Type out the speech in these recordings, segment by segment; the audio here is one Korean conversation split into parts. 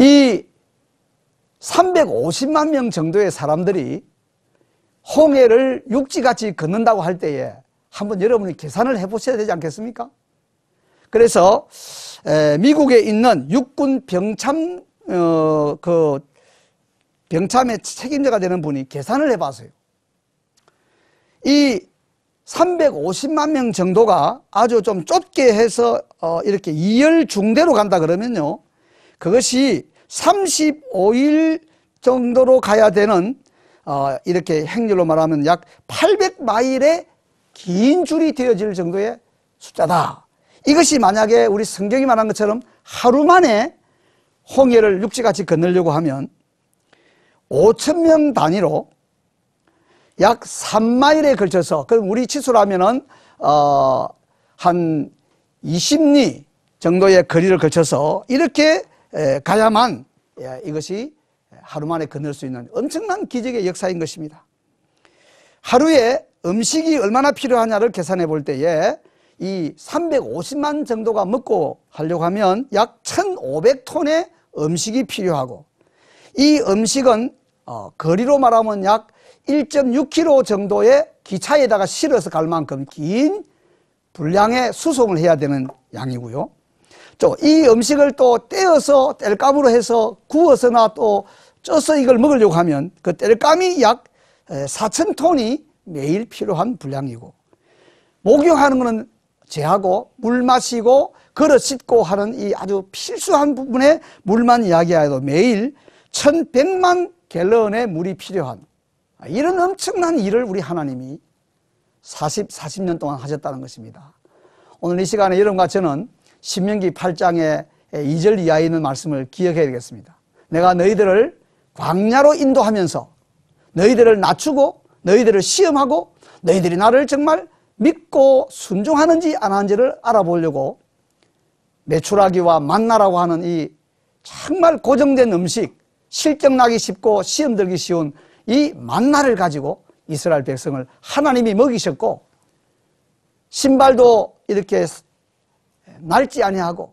이 350만 명 정도의 사람들이 홍해를 육지같이 걷는다고 할 때에 한번 여러분이 계산을 해보셔야 되지 않겠습니까? 그래서 미국에 있는 육군 병참 어, 그 병참의 책임자가 되는 분이 계산을 해봤어요. 이 350만 명 정도가 아주 좀 좁게 해서 어, 이렇게 이열 중대로 간다 그러면요. 그것이 35일 정도로 가야 되는 어, 이렇게 행렬로 말하면 약 800마일의 긴 줄이 되어질 정도의 숫자다. 이것이 만약에 우리 성경이 말한 것처럼 하루 만에 홍해를 육지같이 건너려고 하면 5천명 단위로 약 3마일에 걸쳐서 그럼 우리 치수라면은 어, 한 20리 정도의 거리를 걸쳐서 이렇게 가야만 예, 이것이 하루 만에 거닐 수 있는 엄청난 기적의 역사인 것입니다. 하루에 음식이 얼마나 필요하냐를 계산해 볼 때에 이 350만 정도가 먹고 하려고 하면 약 1,500톤의 음식이 필요하고 이 음식은 어, 거리로 말하면 약 1.6km 정도의 기차에다가 실어서 갈 만큼 긴 분량의 수송을 해야 되는 양이고요. 이 음식을 또 떼어서 뗄감으로 해서 구워서나 또 쪄서 이걸 먹으려고 하면 그 뗄감이 약 4천 톤이 매일 필요한 분량이고 목욕하는 것은 제하고 물 마시고 걸어 씻고 하는 이 아주 필수한 부분에 물만 이야기해도 매일 1100만 갤런의 물이 필요한 아, 이런 엄청난 일을 우리 하나님이 40, 40년 동안 하셨다는 것입니다. 오늘 이 시간에 여러분과 저는 신명기 8장의 2절 이하에 있는 말씀을 기억해야 되겠습니다. 내가 너희들을 광야로 인도하면서 너희들을 낮추고 너희들을 시험하고 너희들이 나를 정말 믿고 순종하는지 안 하는지를 알아보려고 메추라기와 만나라고 하는 이 정말 고정된 음식, 실격나기 쉽고 시험 들기 쉬운 이 만나를 가지고 이스라엘 백성을 하나님이 먹이셨고 신발도 이렇게 날지 아니하고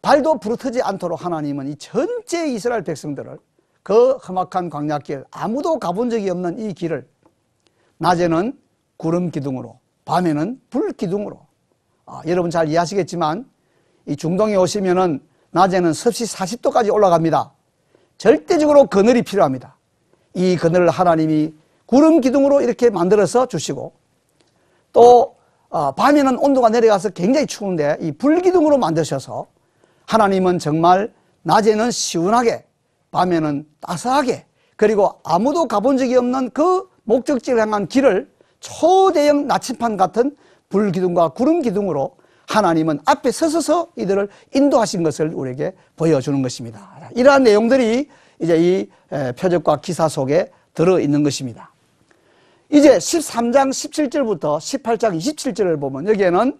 발도 부르트지 않도록 하나님은 이 전체 이스라엘 백성들을 그 험악한 광야길 아무도 가본 적이 없는 이 길을 낮에는 구름 기둥으로 밤에는 불 기둥으로 아, 여러분 잘 이해하시겠지만 이 중동에 오시면은 낮에는 섭씨 40도까지 올라갑니다. 절대적으로 그늘이 필요합니다. 이 그늘을 하나님이 구름 기둥으로 이렇게 만들어서 주시고 또 어, 밤에는 온도가 내려가서 굉장히 추운데 이 불기둥으로 만드셔서 하나님은 정말 낮에는 시원하게 밤에는 따스하게 그리고 아무도 가본 적이 없는 그 목적지를 향한 길을 초대형 나침판 같은 불기둥과 구름기둥으로 하나님은 앞에 서서서 이들을 인도하신 것을 우리에게 보여주는 것입니다. 이러한 내용들이 이제 이 표적과 기사 속에 들어있는 것입니다. 이제 13장 17절부터 18장 27절을 보면 여기에는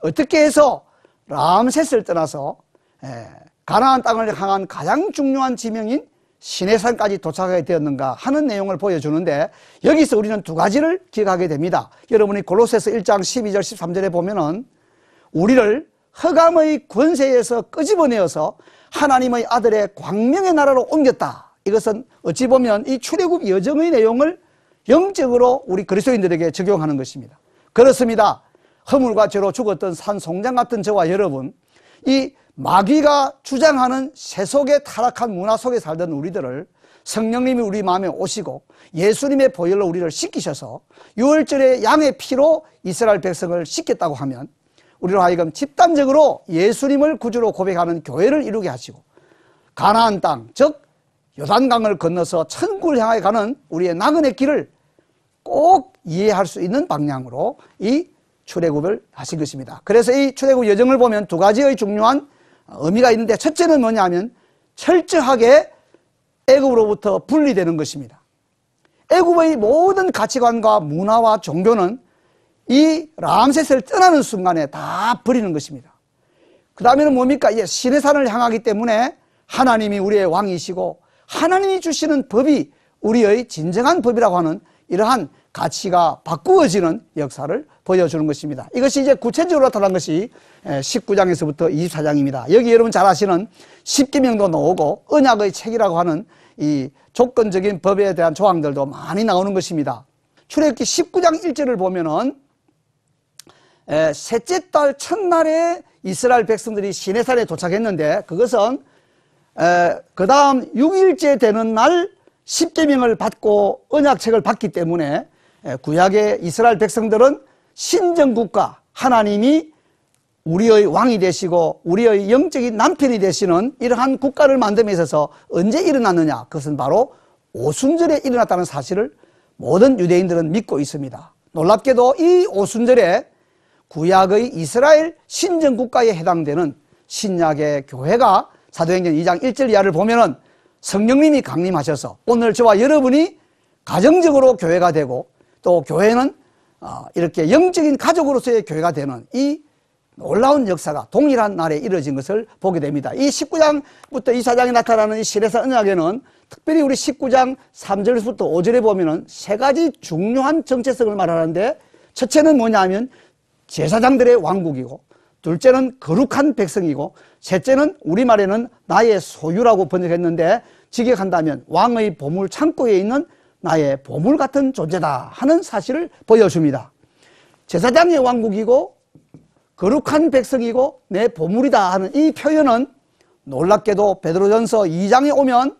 어떻게 해서 람셋을 떠나서 예, 가나안 땅을 향한 가장 중요한 지명인 시내산까지 도착하게 되었는가 하는 내용을 보여주는데 여기서 우리는 두 가지를 기억하게 됩니다. 여러분이 골로새서 1장 12절 13절에 보면은 우리를 허감의 권세에서 끄집어내어서 하나님의 아들의 광명의 나라로 옮겼다. 이것은 어찌 보면 이 출애굽 여정의 내용을 영적으로 우리 그리스도인들에게 적용하는 것입니다. 그렇습니다. 허물과 죄로 죽었던 산송장 같은 저와 여러분, 이 마귀가 주장하는 세속의 타락한 문화 속에 살던 우리들을 성령님이 우리 마음에 오시고 예수님의 보혈로 우리를 씻기셔서 6월절에 양의 피로 이스라엘 백성을 씻겠다고 하면 우리로 하여금 집단적으로 예수님을 구주로 고백하는 교회를 이루게 하시고 가나안 땅, 즉 요단강을 건너서 천국을 향해 가는 우리의 나그네 길을 꼭 이해할 수 있는 방향으로 이 출애굽을 하신 것입니다. 그래서 이 출애굽 여정을 보면 두 가지의 중요한 의미가 있는데 첫째는 뭐냐면 철저하게 애굽으로부터 분리되는 것입니다. 애굽의 모든 가치관과 문화와 종교는 이 람셋을 떠나는 순간에 다 버리는 것입니다. 그 다음에는 뭡니까? 예, 신의 산을 향하기 때문에 하나님이 우리의 왕이시고 하나님이 주시는 법이 우리의 진정한 법이라고 하는 이러한 가치가 바꾸어지는 역사를 보여주는 것입니다. 이것이 이제 구체적으로 나타난 것이 19장에서부터 24장입니다. 여기 여러분 잘 아시는 십계명도 나오고 언약의 책이라고 하는 이 조건적인 법에 대한 조항들도 많이 나오는 것입니다. 출애굽기 19장 1절을 보면은 셋째 달 첫날에 이스라엘 백성들이 시내산에 도착했는데 그것은 그 다음 6일째 되는 날 십계명을 받고 언약책을 받기 때문에 예, 구약의 이스라엘 백성들은 신정국가 하나님이 우리의 왕이 되시고 우리의 영적인 남편이 되시는 이러한 국가를 만듦에 있어서 언제 일어났느냐 그것은 바로 오순절에 일어났다는 사실을 모든 유대인들은 믿고 있습니다 놀랍게도 이 오순절에 구약의 이스라엘 신정국가에 해당되는 신약의 교회가 사도행전 2장 1절 이하를 보면 은 성령님이 강림하셔서 오늘 저와 여러분이 가정적으로 교회가 되고 또 교회는 어, 이렇게 영적인 가족으로서의 교회가 되는 이 놀라운 역사가 동일한 날에 이루어진 것을 보게 됩니다. 이 19장부터 이사장이 나타나는 이 실에서 언약에는 특별히 우리 19장 3절부터 5절에 보면은 세 가지 중요한 정체성을 말하는데 첫째는 뭐냐면 하 제사장들의 왕국이고 둘째는 거룩한 백성이고 셋째는 우리말에는 나의 소유라고 번역했는데 직역한다면 왕의 보물 창고에 있는 나의 보물 같은 존재다 하는 사실을 보여줍니다. 제사장의 왕국이고 거룩한 백성이고 내 보물이다 하는 이 표현은 놀랍게도 베드로전서 2장에 오면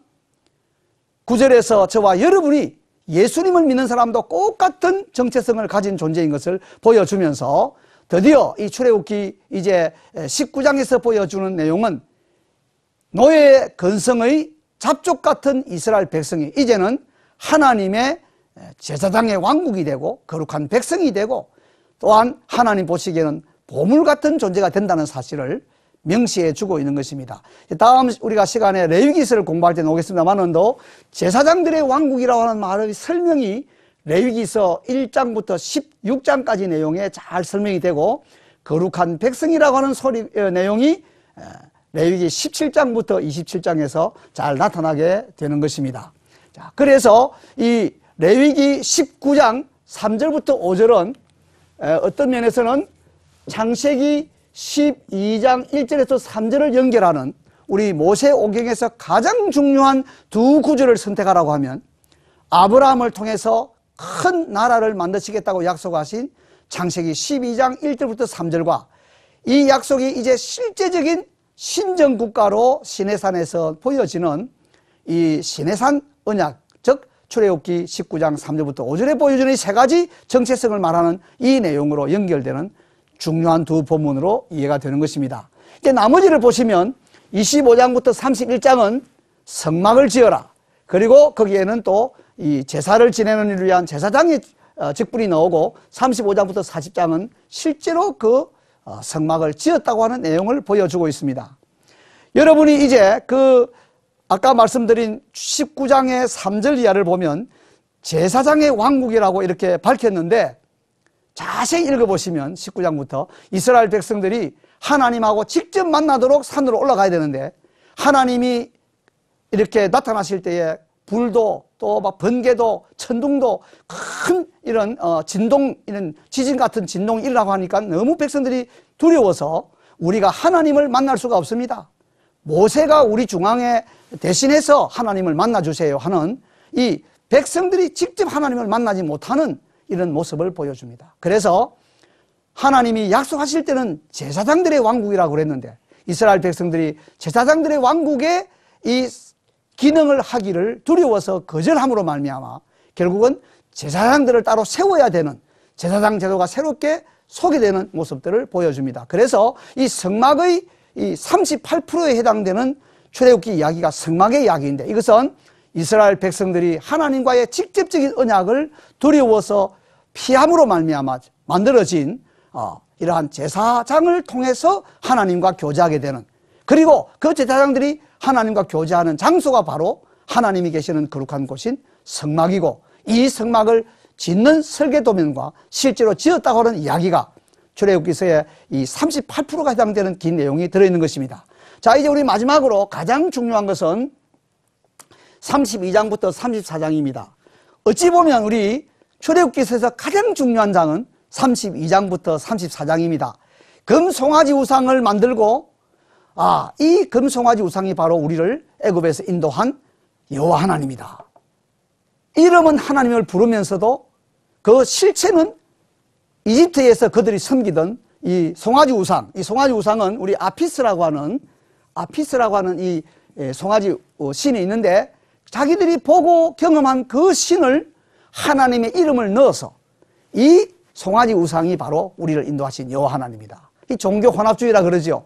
9절에서 저와 여러분이 예수님을 믿는 사람도 똑같은 정체성을 가진 존재인 것을 보여주면서 드디어 이 출애굽기 이제 19장에서 보여주는 내용은 노예 근성의 잡족 같은 이스라엘 백성이 이제는 하나님의 제사장의 왕국이 되고 거룩한 백성이 되고 또한 하나님 보시기에는 보물 같은 존재가 된다는 사실을 명시해 주고 있는 것입니다. 다음 우리가 시간에 레위기서를 공부할 때 나오겠습니다만은도 제사장들의 왕국이라고 하는 말의 설명이 레위기서 1장부터 16장까지 내용에 잘 설명이 되고 거룩한 백성이라고 하는 소리 어, 내용이 어, 레위기 17장부터 27장에서 잘 나타나게 되는 것입니다. 자, 그래서 이 레위기 19장 3절부터 5절은 어, 어떤 면에서는 창세기 12장 1절에서 3절을 연결하는 우리 모세 오경에서 가장 중요한 두 구절을 선택하라고 하면 아브라함을 통해서 큰 나라를 만드시겠다고 약속하신 창세기 12장 1절부터 3절과 이 약속이 이제 실제적인 신정 국가로 시내산에서 보여지는 이 시내산 언약 즉 출애굽기 19장 3절부터 5절에 보여주는 이 세 가지 정체성을 말하는 이 내용으로 연결되는 중요한 두 본문으로 이해가 되는 것입니다. 이제 나머지를 보시면 25장부터 31장은 성막을 지어라. 그리고 거기에는 또이 제사를 지내는 일을 위한 제사장의 어, 직분이 나오고 35장부터 40장은 실제로 그 어, 성막을 지었다고 하는 내용을 보여주고 있습니다. 여러분이 이제 그 아까 말씀드린 19장의 3절 이하를 보면 제사장의 왕국이라고 이렇게 밝혔는데 자세히 읽어보시면 19장부터 이스라엘 백성들이 하나님하고 직접 만나도록 산으로 올라가야 되는데 하나님이 이렇게 나타나실 때에 불도 또막 번개도 천둥도 큰 이런 어, 진동 이런 지진 같은 진동이 일어나고 하니까 너무 백성들이 두려워서 우리가 하나님을 만날 수가 없습니다. 모세가 우리 중앙에 대신해서 하나님을 만나 주세요 하는 이 백성들이 직접 하나님을 만나지 못하는 이런 모습을 보여줍니다. 그래서 하나님이 약속하실 때는 제사장들의 왕국이라고 그랬는데 이스라엘 백성들이 제사장들의 왕국에 이 기능을 하기를 두려워서 거절함으로 말미암아 결국은 제사장들을 따로 세워야 되는 제사장 제도가 새롭게 소개되는 모습들을 보여줍니다. 그래서 이 성막의 이 38%에 해당되는 출애굽기 이야기가 성막의 이야기인데 이것은 이스라엘 백성들이 하나님과의 직접적인 언약을 두려워서 피함으로 말미암아 만들어진 어, 이러한 제사장을 통해서 하나님과 교제하게 되는 그리고 그 제사장들이 하나님과 교제하는 장소가 바로 하나님이 계시는 거룩한 곳인 성막이고 이 성막을 짓는 설계도면과 실제로 지었다고 하는 이야기가 출애굽기서의 이 38%가 해당되는 긴 내용이 들어있는 것입니다. 자 이제 우리 마지막으로 가장 중요한 것은 32장부터 34장입니다. 어찌 보면 우리 출애굽기서에서 가장 중요한 장은 32장부터 34장입니다. 금 송아지 우상을 만들고 아, 이 금송아지 우상이 바로 우리를 애굽에서 인도한 여호와 하나님이다. 이름은 하나님을 부르면서도 그 실체는 이집트에서 그들이 섬기던 이 송아지 우상, 이 송아지 우상은 우리 아피스라고 하는 아피스라고 하는 이 예, 송아지 어, 신이 있는데 자기들이 보고 경험한 그 신을 하나님의 이름을 넣어서 이 송아지 우상이 바로 우리를 인도하신 여호와 하나님이다. 이 종교 혼합주의라 그러지요.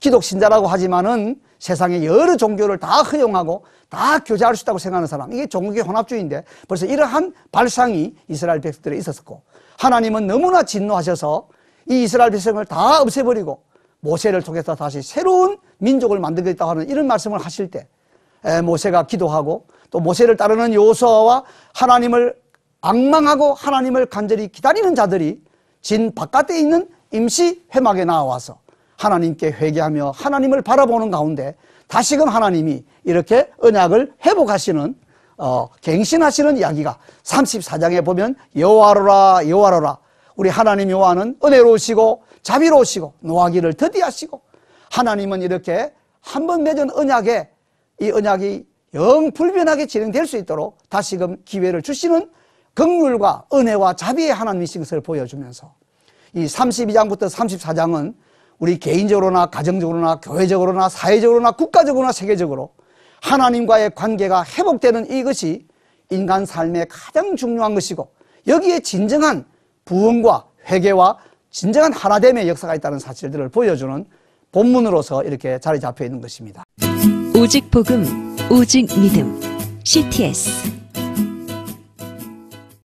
기독신자라고 하지만은 세상에 여러 종교를 다 허용하고 다 교제할 수 있다고 생각하는 사람 이게 종교의 혼합주의인데 벌써 이러한 발상이 이스라엘 백성들에 있었고 하나님은 너무나 진노하셔서 이 이스라엘 백성을 다 없애버리고 모세를 통해서 다시 새로운 민족을 만들겠다고 하는 이런 말씀을 하실 때 모세가 기도하고 또 모세를 따르는 요수아와 하나님을 악망하고 하나님을 간절히 기다리는 자들이 진 바깥에 있는 임시 회막에 나와서 하나님께 회개하며 하나님을 바라보는 가운데 다시금 하나님이 이렇게 언약을 회복하시는 어, 갱신하시는 이야기가 34장에 보면 여호와로라 여호와로라 우리 하나님 여호와는 은혜로우시고 자비로우시고 노하기를 드디하시고 하나님은 이렇게 한 번 맺은 언약에 이 언약이 영 불변하게 진행될 수 있도록 다시금 기회를 주시는 긍휼과 은혜와 자비의 하나님이신 것을 보여주면서 이 32장부터 34장은 우리 개인적으로나 가정적으로나 교회적으로나 사회적으로나 국가적으로나 세계적으로 하나님과의 관계가 회복되는 이것이 인간 삶의 가장 중요한 것이고 여기에 진정한 부흥과 회개와 진정한 하나됨의 역사가 있다는 사실들을 보여주는 본문으로서 이렇게 자리 잡혀 있는 것입니다. 오직 복음, 오직 믿음. CTS